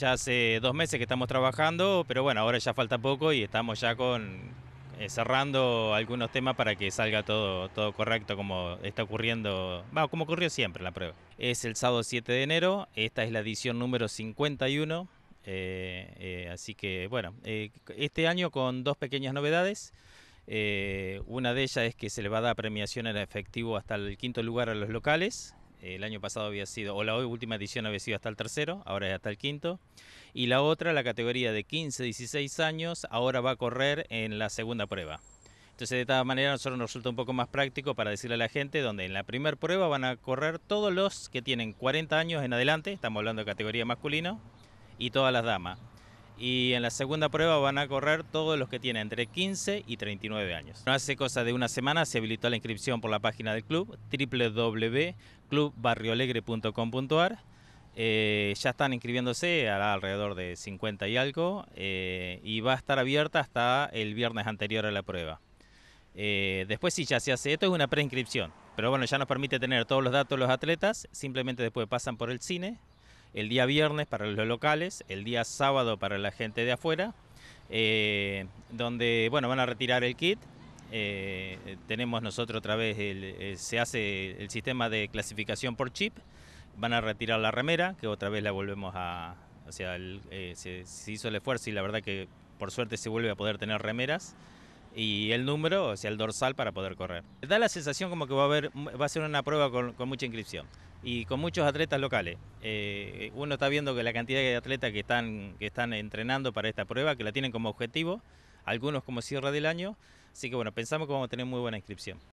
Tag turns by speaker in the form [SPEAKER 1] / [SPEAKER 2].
[SPEAKER 1] Ya hace dos meses que estamos trabajando, pero bueno, ahora ya falta poco y estamos ya con eh, cerrando algunos temas para que salga todo, todo correcto como está ocurriendo, bueno, como ocurrió siempre la prueba. Es el sábado 7 de enero, esta es la edición número 51. Eh, eh, así que bueno, este año con dos pequeñas novedades. una de ellas es que se le va a dar premiación en efectivo hasta el quinto lugar a los locales el año pasado había sido, o la última edición había sido hasta el tercero, ahora es hasta el quinto. Y la otra, la categoría de 15, 16 años, ahora va a correr en la segunda prueba. Entonces de esta manera a nosotros nos resulta un poco más práctico para decirle a la gente donde en la primera prueba van a correr todos los que tienen 40 años en adelante, estamos hablando de categoría masculino, y todas las damas y en la segunda prueba van a correr todos los que tienen entre 15 y 39 años. Hace cosa de una semana se habilitó la inscripción por la página del club www.clubbarriolegre.com.ar. Eh, ya están inscribiéndose alrededor de 50 y algo eh, y va a estar abierta hasta el viernes anterior a la prueba. Eh, después sí, ya se hace, esto es una preinscripción, pero bueno, ya nos permite tener todos los datos de los atletas, simplemente después pasan por el cine, el día viernes para los locales, el día sábado para la gente de afuera, eh, donde bueno, van a retirar el kit. Eh, tenemos nosotros otra vez, eh, se hace el sistema de clasificación por chip, van a retirar la remera, que otra vez la volvemos a, o sea, se, hizo el esfuerzo y la verdad que por suerte se vuelve a poder tener remeras y el número, o sea, el dorsal para poder correr. Da la sensación como que va a, haber, va a ser una prueba con mucha inscripción y con muchos atletas locales. Eh, uno está viendo que la cantidad de atletas que están, que están entrenando para esta prueba, que la tienen como objetivo, algunos como cierre del año, así que bueno, pensamos que vamos a tener muy buena inscripción.